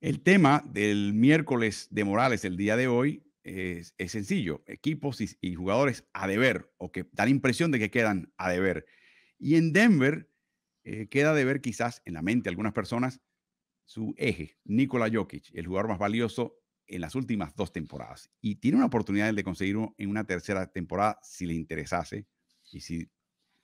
El tema del miércoles de Morales, el día de hoy, es, sencillo. Equipos y, jugadores a deber, o que da la impresión de que quedan a deber. Y en Denver eh, queda de ver quizás en la mente de algunas personas su eje, Nikola Jokic, el jugador más valioso en las últimas dos temporadas. Y tiene una oportunidad de conseguirlo en una tercera temporada si le interesase y si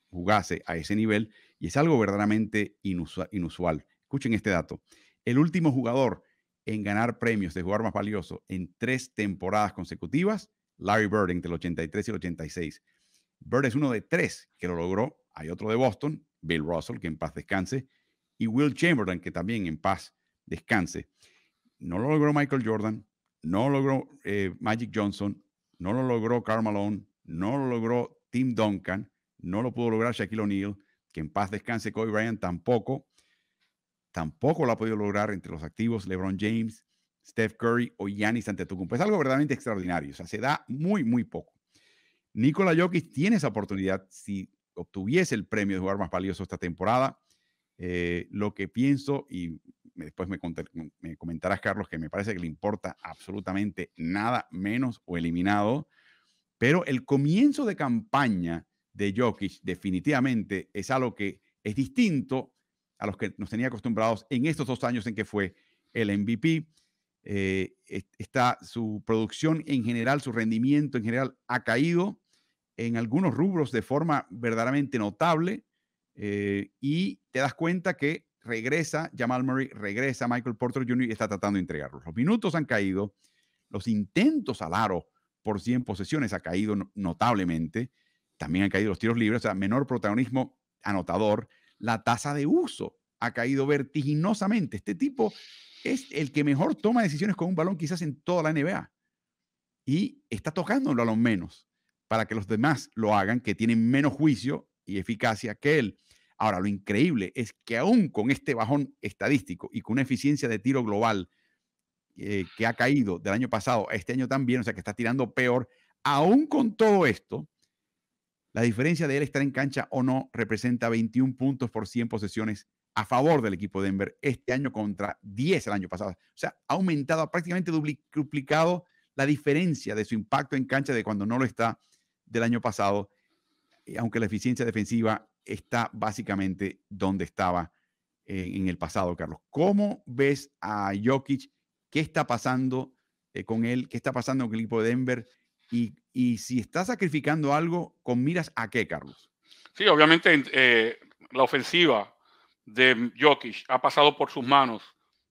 jugase a ese nivel. Y es algo verdaderamente inusual. Escuchen este dato el último jugador en ganar premios de jugar más valioso en tres temporadas consecutivas, Larry Bird entre el 83 y el 86. Bird es uno de tres que lo logró. Hay otro de Boston, Bill Russell, que en paz descanse, y Will Chamberlain, que también en paz descanse. No lo logró Michael Jordan, no lo logró eh, Magic Johnson, no lo logró Karl Malone, no lo logró Tim Duncan, no lo pudo lograr Shaquille O'Neal, que en paz descanse Kobe Bryant tampoco, tampoco lo ha podido lograr entre los activos LeBron James, Steph Curry o Giannis Antetokounmpo. Es algo verdaderamente extraordinario, o sea, se da muy, muy poco. Nikola Jokic tiene esa oportunidad si obtuviese el premio de jugar más valioso esta temporada. Eh, lo que pienso, y después me, comentarás, Carlos, que me parece que le importa absolutamente nada menos o eliminado, pero el comienzo de campaña de Jokic definitivamente es algo que es distinto a los que nos tenía acostumbrados en estos dos años en que fue el MVP. Eh, está su producción en general, su rendimiento en general ha caído en algunos rubros de forma verdaderamente notable eh, y te das cuenta que regresa Jamal Murray, regresa Michael Porter Jr. y está tratando de entregarlos. Los minutos han caído, los intentos al aro por 100 posesiones ha caído notablemente, también han caído los tiros libres, o sea, menor protagonismo anotador la tasa de uso ha caído vertiginosamente. Este tipo es el que mejor toma decisiones con un balón quizás en toda la NBA. Y está tocándolo a lo menos para que los demás lo hagan, que tienen menos juicio y eficacia que él. Ahora, lo increíble es que aún con este bajón estadístico y con una eficiencia de tiro global eh, que ha caído del año pasado a este año también, o sea que está tirando peor, aún con todo esto, la diferencia de él estar en cancha o no representa 21 puntos por 100 posesiones a favor del equipo de Denver este año contra 10 el año pasado. O sea, ha aumentado, ha prácticamente duplicado la diferencia de su impacto en cancha de cuando no lo está del año pasado, eh, aunque la eficiencia defensiva está básicamente donde estaba eh, en el pasado, Carlos. ¿Cómo ves a Jokic? ¿Qué está pasando eh, con él? ¿Qué está pasando con el equipo de Denver? Y, si está sacrificando algo, ¿con miras a qué, Carlos? Sí, obviamente eh, la ofensiva de Jokic ha pasado por sus manos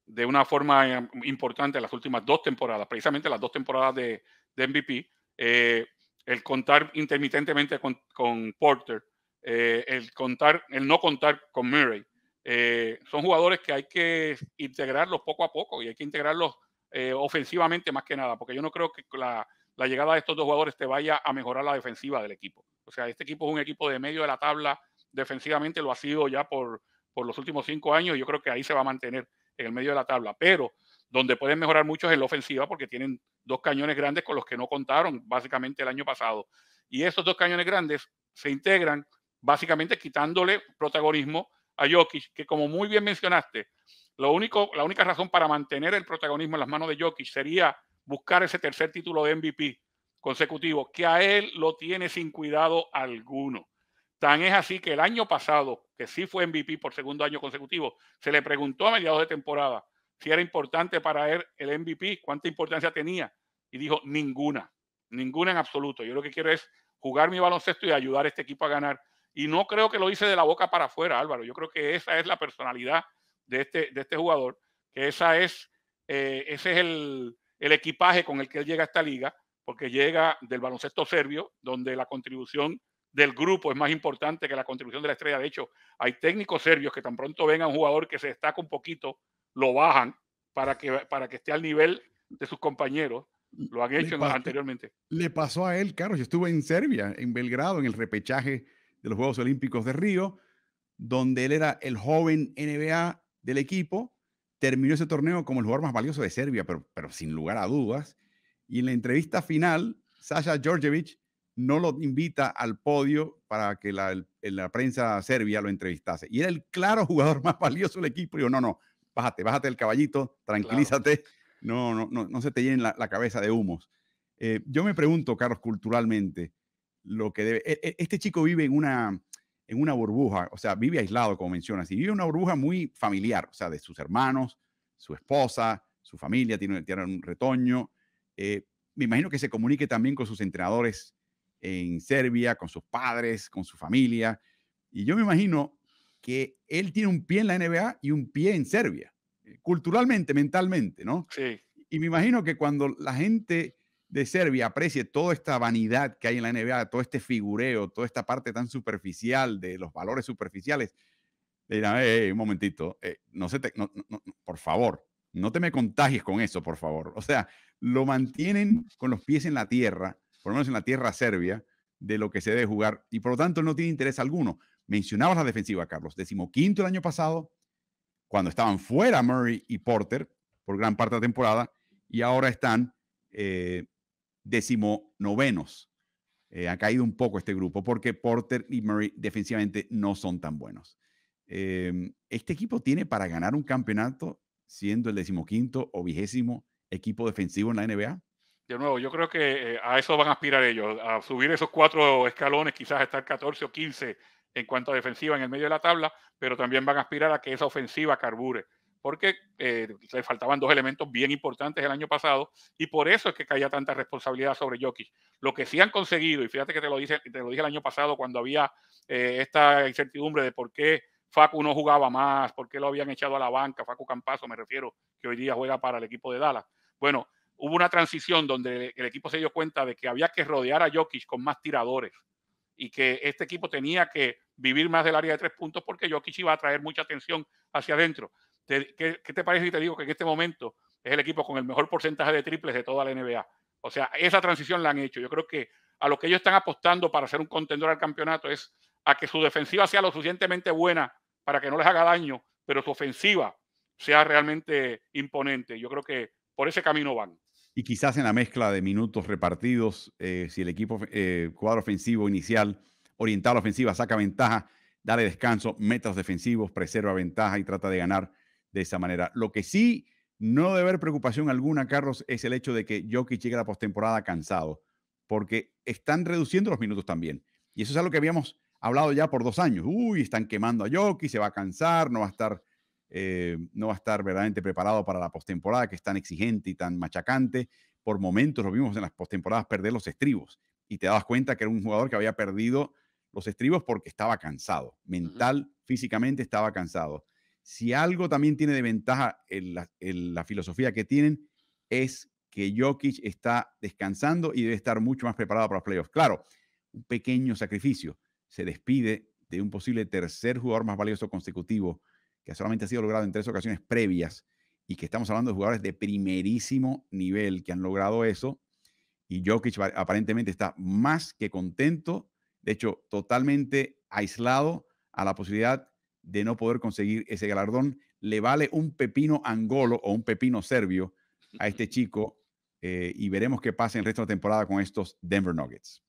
de una forma eh, importante en las últimas dos temporadas, precisamente las dos temporadas de, MVP. Eh, el contar intermitentemente con, Porter, el, contar, el no contar con Murray, son jugadores que hay que integrarlos poco a poco y hay que integrarlos ofensivamente más que nada, porque yo no creo que la, la llegada de estos dos jugadores te vaya a mejorar la defensiva del equipo. O sea, este equipo es un equipo de medio de la tabla defensivamente, lo ha sido ya por, por los últimos cinco años, y yo creo que ahí se va a mantener en el medio de la tabla, pero donde pueden mejorar mucho es en la ofensiva porque tienen dos cañones grandes con los que no contaron básicamente el año pasado. Y esos dos cañones grandes se integran básicamente quitándole protagonismo a Jokic, que como muy bien mencionaste, lo único, la única razón para mantener el protagonismo en las manos de Jokic sería buscar ese tercer título de MVP consecutivo, que a él lo tiene sin cuidado alguno. Tan es así que el año pasado, que sí fue MVP por segundo año consecutivo, se le preguntó a mediados de temporada si era importante para él el MVP, cuánta importancia tenía, y dijo ninguna, ninguna en absoluto. Yo lo que quiero es jugar mi baloncesto y ayudar a este equipo a ganar. Y no creo que lo hice de la boca para afuera, Álvaro. Yo creo que esa es la personalidad de este, de este jugador, que esa es, eh, ese es el, el equipaje con el que él llega a esta liga, porque llega del baloncesto serbio, donde la contribución del grupo es más importante que la contribución de la estrella. De hecho, hay técnicos serbios que tan pronto ven a un jugador que se destaca un poquito, lo bajan para que, para que esté al nivel de sus compañeros. Lo han hecho anteriormente. Le pasó a él, Carlos. Yo estuve en Serbia, en Belgrado, en el repechaje de los Juegos Olímpicos de Río, donde él era el joven NBA del equipo terminó ese torneo como el jugador más valioso de Serbia, pero, pero sin lugar a dudas. Y en la entrevista final, Sasha Djordjevic no lo invita al podio para que la, prensa serbia lo entrevistase. Y era el claro jugador más valioso del equipo. Y yo, no, no, bájate, bájate el caballito, tranquilízate, no, no, no, no se te llenen la, cabeza de humos. Eh, yo me pregunto, Carlos, culturalmente, lo que debe... E, e, este chico vive en una en una burbuja, o sea, vive aislado, como mencionas, y vive una burbuja muy familiar, o sea, de sus hermanos, su esposa, su familia, tiene, tiene un retoño. Eh, me imagino que se comunique también con sus entrenadores en Serbia, con sus padres, con su familia. Y yo me imagino que él tiene un pie en la NBA y un pie en Serbia, eh, culturalmente, mentalmente, ¿no? Sí. Y me imagino que cuando la gente de Serbia aprecie toda esta vanidad que hay en la NBA, todo este figureo, toda esta parte tan superficial de los valores superficiales, le dirán, hey, un momentito, eh, no se por favor, no te me contagies con eso, por favor. O sea, lo mantienen con los pies en la tierra, por lo menos en la tierra serbia, de lo que se debe jugar y por lo tanto no tiene interés alguno. Mencionabas la defensiva, Carlos, decimoquinto el año pasado, cuando estaban fuera Murray y Porter por gran parte de la temporada y ahora están eh, decimonovenos. Eh, ha caído un poco este grupo porque Porter y Murray defensivamente no son tan buenos. Em, este equipo tiene para ganar un campeonato siendo el decimoquinto o vigésimo equipo defensivo en la NBA. De nuevo, yo creo que eh, a eso van a aspirar ellos, a subir esos cuatro escalones, quizás estar 14 o 15 en cuanto a defensiva en el medio de la tabla, pero también van a aspirar a que esa ofensiva carbure porque eh, le faltaban dos elementos bien importantes el año pasado y por eso es que caía tanta responsabilidad sobre Jokic. Lo que sí han conseguido, y fíjate que te lo, te lo dije el año pasado cuando había eh, esta incertidumbre de por qué Facu no jugaba más, por qué lo habían echado a la banca, Facu Campazo me refiero, que hoy día juega para el equipo de Dallas. Bueno, hubo una transición donde el equipo se dio cuenta de que había que rodear a Jokic con más tiradores y que este equipo tenía que vivir más del área de tres puntos porque Jokic iba a traer mucha atención hacia adentro. ¿qué, te parece si te digo que en este momento es el equipo con el mejor porcentaje de triples de toda la NBA? O sea, esa transición la han hecho. Yo creo que a lo que ellos están apostando para ser un contendor al campeonato es a que su defensiva sea lo suficientemente buena para que no les haga daño, pero su ofensiva sea realmente imponente. Yo creo que por ese camino van. Y quizás en la mezcla de minutos repartidos, eh, si el equipo eh, cuadro ofensivo inicial, orientado a la ofensiva, saca ventaja, dale descanso, metas defensivos, preserva ventaja y trata de ganar de esa manera. Lo que sí no debe haber preocupación alguna, Carlos, es el hecho de que Jokic llegue a la postemporada cansado, porque están reduciendo los minutos también. Y eso es algo que habíamos hablado ya por dos años. Uy, están quemando a Jokic, se va a cansar, no va a estar, eh, no va a estar verdaderamente preparado para la postemporada, que es tan exigente y tan machacante. Por momentos lo vimos en las postemporadas perder los estribos y te dabas cuenta que era un jugador que había perdido los estribos porque estaba cansado, mental, físicamente estaba cansado. Si algo también tiene de ventaja en la, la filosofía que tienen es que Jokic está descansando y debe estar mucho más preparado para los playoffs. Claro, un pequeño sacrificio. Se despide de un posible tercer jugador más valioso consecutivo que solamente ha sido logrado en tres ocasiones previas y que estamos hablando de jugadores de primerísimo nivel que han logrado eso. Y Jokic aparentemente está más que contento, de hecho totalmente aislado a la posibilidad de no poder conseguir ese galardón. Le vale un pepino angolo o un pepino serbio a este chico eh, y veremos qué pasa en el resto de la temporada con estos Denver Nuggets.